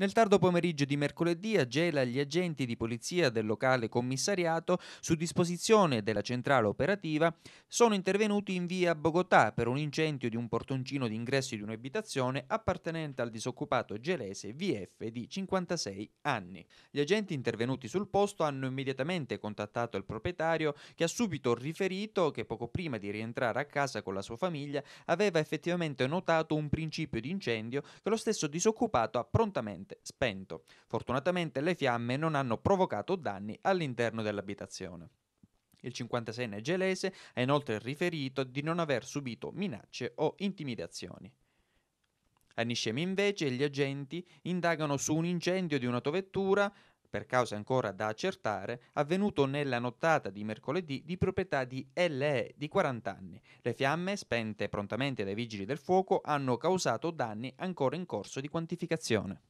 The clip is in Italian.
Nel tardo pomeriggio di mercoledì a Gela gli agenti di polizia del locale commissariato, su disposizione della centrale operativa, sono intervenuti in via Bogotà per un incendio di un portoncino d'ingresso di un'abitazione appartenente al disoccupato gelese VF di 56 anni. Gli agenti intervenuti sul posto hanno immediatamente contattato il proprietario che ha subito riferito che poco prima di rientrare a casa con la sua famiglia aveva effettivamente notato un principio di incendio che lo stesso disoccupato ha prontamente completamente spento. Fortunatamente le fiamme non hanno provocato danni all'interno dell'abitazione. Il 56enne gelese ha inoltre riferito di non aver subito minacce o intimidazioni. A Niscemi invece gli agenti indagano su un incendio di un'autovettura, per cause ancora da accertare, avvenuto nella nottata di mercoledì di proprietà di LE di 40 anni. Le fiamme, spente prontamente dai vigili del fuoco, hanno causato danni ancora in corso di quantificazione.